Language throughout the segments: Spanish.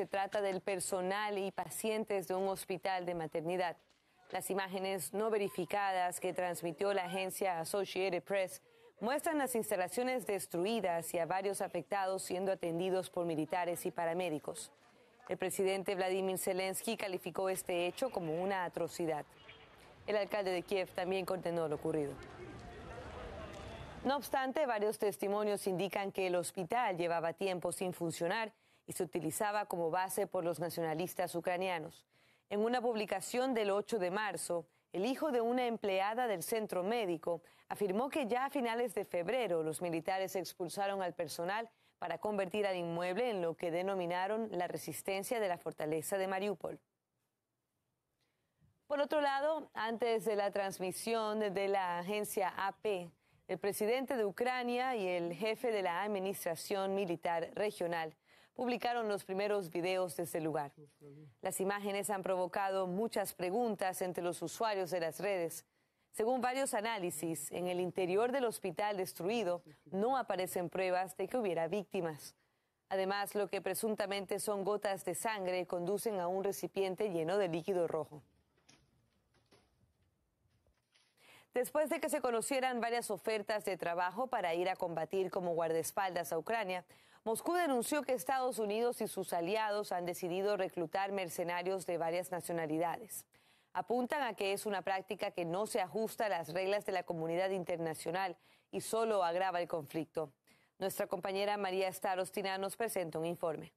se trata del personal y pacientes de un hospital de maternidad. Las imágenes no verificadas que transmitió la agencia Associated Press muestran las instalaciones destruidas y a varios afectados siendo atendidos por militares y paramédicos. El presidente Vladimir Zelensky calificó este hecho como una atrocidad. El alcalde de Kiev también condenó lo ocurrido. No obstante, varios testimonios indican que el hospital llevaba tiempo sin funcionar y se utilizaba como base por los nacionalistas ucranianos. En una publicación del 8 de marzo, el hijo de una empleada del centro médico afirmó que ya a finales de febrero los militares expulsaron al personal para convertir al inmueble en lo que denominaron la resistencia de la fortaleza de Mariupol. Por otro lado, antes de la transmisión de la agencia AP, el presidente de Ucrania y el jefe de la Administración Militar Regional publicaron los primeros videos de ese lugar. Las imágenes han provocado muchas preguntas entre los usuarios de las redes. Según varios análisis, en el interior del hospital destruido no aparecen pruebas de que hubiera víctimas. Además, lo que presuntamente son gotas de sangre conducen a un recipiente lleno de líquido rojo. Después de que se conocieran varias ofertas de trabajo para ir a combatir como guardaespaldas a Ucrania, Moscú denunció que Estados Unidos y sus aliados han decidido reclutar mercenarios de varias nacionalidades. Apuntan a que es una práctica que no se ajusta a las reglas de la comunidad internacional y solo agrava el conflicto. Nuestra compañera María Starostina nos presenta un informe.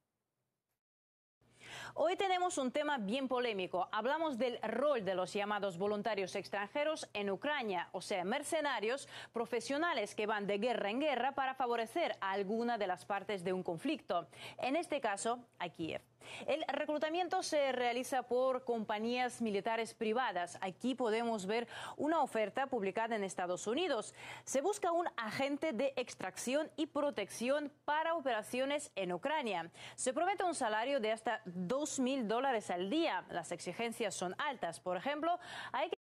Hoy tenemos un tema bien polémico. Hablamos del rol de los llamados voluntarios extranjeros en Ucrania, o sea, mercenarios, profesionales que van de guerra en guerra para favorecer a alguna de las partes de un conflicto, en este caso a Kiev. El reclutamiento se realiza por compañías militares privadas. Aquí podemos ver una oferta publicada en Estados Unidos. Se busca un agente de extracción y protección para operaciones en Ucrania. Se promete un salario de hasta 2 mil dólares al día. Las exigencias son altas. Por ejemplo, hay que